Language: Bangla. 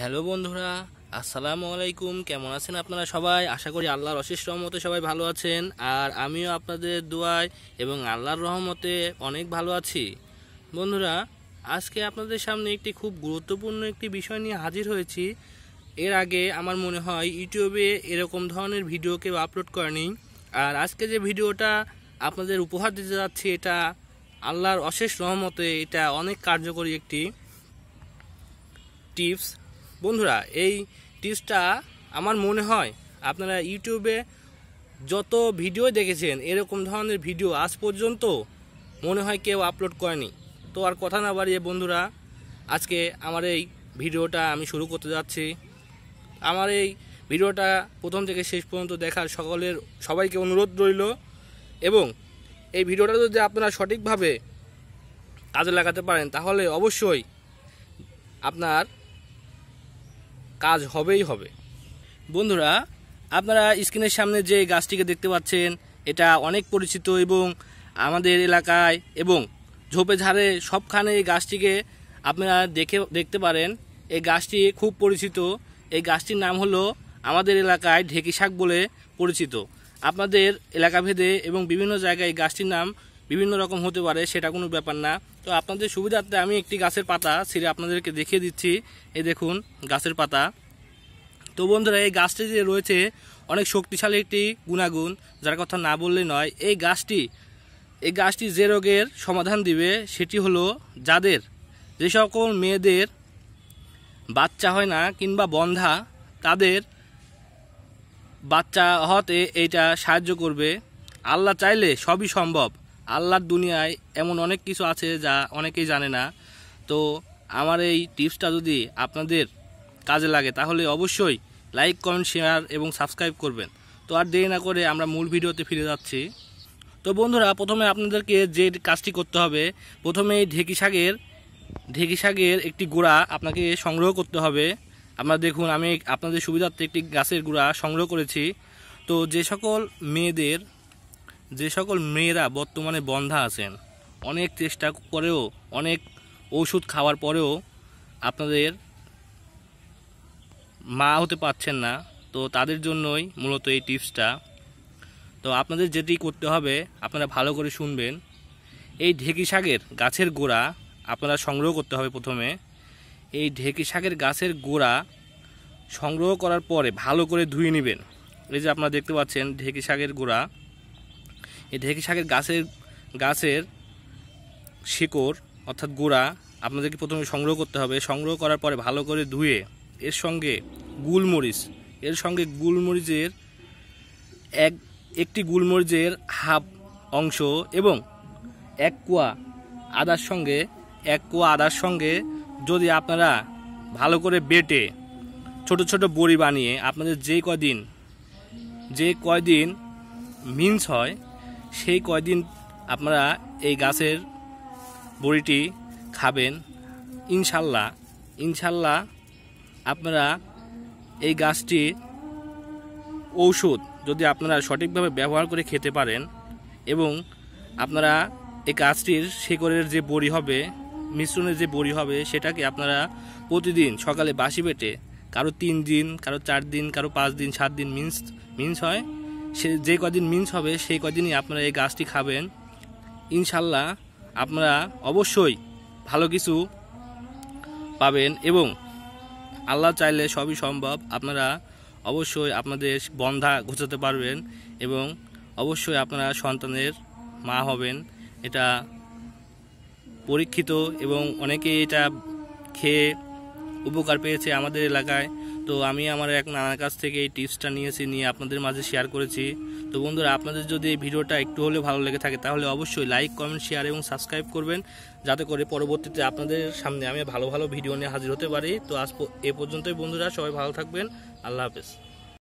হ্যালো বন্ধুরা আসসালামু আলাইকুম কেমন আছেন আপনারা সবাই আশা করি আল্লাহর অশেষ রহমতে সবাই ভালো আছেন আর আমিও আপনাদের দোয়ায় এবং আল্লাহর রহমতে অনেক ভালো আছি বন্ধুরা আজকে আপনাদের সামনে একটি খুব গুরুত্বপূর্ণ একটি বিষয় নিয়ে হাজির হয়েছি এর আগে আমার মনে হয় ইউটিউবে এরকম ধরনের ভিডিও কেউ আপলোড করেনি আর আজকে যে ভিডিওটা আপনাদের উপহার দিতে যাচ্ছি এটা আল্লাহর অশেষ রহমতে এটা অনেক কার্যকরী একটি টিপস বন্ধুরা এই টিপসটা আমার মনে হয় আপনারা ইউটিউবে যত ভিডিও দেখেছেন এরকম ধরনের ভিডিও আজ পর্যন্ত মনে হয় কেউ আপলোড করেনি তো আর কথা না বাড়িয়ে বন্ধুরা আজকে আমার এই ভিডিওটা আমি শুরু করতে যাচ্ছি আমার এই ভিডিওটা প্রথম থেকে শেষ পর্যন্ত দেখার সকলের সবাইকে অনুরোধ রইল এবং এই ভিডিওটা যদি আপনারা সঠিকভাবে কাজে লাগাতে পারেন তাহলে অবশ্যই আপনার কাজ হবেই হবে বন্ধুরা আপনারা স্ক্রিনের সামনে যে গাছটিকে দেখতে পাচ্ছেন এটা অনেক পরিচিত এবং আমাদের এলাকায় এবং ঝোপে ঝাড়ে সবখানে এই গাছটিকে আপনারা দেখে দেখতে পারেন এই গাছটি খুব পরিচিত এই গাছটির নাম হলো আমাদের এলাকায় ঢেকি শাক বলে পরিচিত আপনাদের এলাকাভেদে এবং বিভিন্ন জায়গায় এই গাছটির নাম বিভিন্ন রকম হতে পারে সেটা কোনো ব্যাপার না তো আপনাদের সুবিধার্থে আমি একটি গাছের পাতা ছিঁড়ে আপনাদেরকে দেখিয়ে দিচ্ছি এই দেখুন গাছের পাতা তো বন্ধুরা এই গাছটি যে রয়েছে অনেক শক্তিশালী একটি গুণাগুণ যার কথা না বললে নয় এই গাছটি এই গাছটি যে রোগের সমাধান দিবে সেটি হলো যাদের যে সকল মেয়েদের বাচ্চা হয় না কিংবা বন্ধা তাদের বাচ্চা হতে এইটা সাহায্য করবে আল্লাহ চাইলে সবই সম্ভব আল্লাহর দুনিয়ায় এমন অনেক কিছু আছে যা অনেকেই জানে না তো আমার এই টিপসটা যদি আপনাদের কাজে লাগে তাহলে অবশ্যই লাইক কমেন্ট শেয়ার এবং সাবস্ক্রাইব করবেন তো আর দেরি না করে আমরা মূল ভিডিওতে ফিরে যাচ্ছি তো বন্ধুরা প্রথমে আপনাদেরকে যে কাজটি করতে হবে প্রথমে ঢেঁকি শাকের ঢেঁকি শাকের একটি গোড়া আপনাকে সংগ্রহ করতে হবে আপনারা দেখুন আমি আপনাদের সুবিধার্থে একটি গাছের গোড়া সংগ্রহ করেছি তো যে সকল মেয়েদের যে সকল মেয়েরা বর্তমানে বন্ধা আছেন অনেক চেষ্টা করেও অনেক ওষুধ খাওয়ার পরেও আপনাদের মা হতে পাচ্ছেন না তো তাদের জন্যই মূলত এই টিপসটা তো আপনাদের যেটি করতে হবে আপনারা ভালো করে শুনবেন এই ঢেকি শাকের গাছের গোড়া আপনারা সংগ্রহ করতে হবে প্রথমে এই ঢেকি শাকের গাছের গোড়া সংগ্রহ করার পরে ভালো করে ধুয়ে নেবেন এই যে আপনারা দেখতে পাচ্ছেন ঢেকি শাকের গোড়া এই ঢেঁকি শাকের গাছের গাছের শিকড় অর্থাৎ গোড়া আপনাদেরকে প্রথমে সংগ্রহ করতে হবে সংগ্রহ করার পরে ভালো করে ধুয়ে এর সঙ্গে গুলমরিচ এর সঙ্গে গুলমরিচের এক একটি গুলমরিচের হাফ অংশ এবং এক কোয়া আদার সঙ্গে এক কোয়া আদার সঙ্গে যদি আপনারা ভালো করে বেটে ছোট ছোট বড়ি বানিয়ে আপনাদের যে কদিন যে কয়দিন মিন্স হয় সেই কয়দিন আপনারা এই গাছের বড়িটি খাবেন ইনশাল্লাহ ইনশাল্লাহ আপনারা এই গাছটি ঔষধ যদি আপনারা সঠিকভাবে ব্যবহার করে খেতে পারেন এবং আপনারা এই গাছটির শেকড়ের যে বড়ি হবে মিশ্রণের যে বড়ি হবে সেটাকে আপনারা প্রতিদিন সকালে বাসি পেটে কারো তিন দিন কারো চার দিন কারো পাঁচ দিন সাত দিন মিন্স মিন্স হয় সে যে কদিন মিন্স হবে সেই কদিনই আপনারা এই গাছটি খাবেন ইনশাল্লাহ আপনারা অবশ্যই ভালো কিছু পাবেন এবং আল্লাহ চাইলে সবই সম্ভব আপনারা অবশ্যই আপনাদের বন্ধা ঘুচাতে পারবেন এবং অবশ্যই আপনারা সন্তানের মা হবেন এটা পরীক্ষিত এবং অনেকে এটা খেয়ে উপকার পেয়েছে আমাদের এলাকায় তো আমি আমার এক নানার কাছ থেকে এই টিপসটা নিয়েছি নিয়ে আপনাদের মাঝে শেয়ার করেছি তো বন্ধুরা আপনাদের যদি এই ভিডিওটা একটু হলেও ভালো লেগে থাকে তাহলে অবশ্যই লাইক কমেন্ট শেয়ার এবং সাবস্ক্রাইব করবেন যাতে করে পরবর্তীতে আপনাদের সামনে আমি ভালো ভালো ভিডিও নিয়ে হাজির হতে পারি তো আজ এ পর্যন্তই বন্ধুরা সবাই ভালো থাকবেন আল্লাহ হাফেজ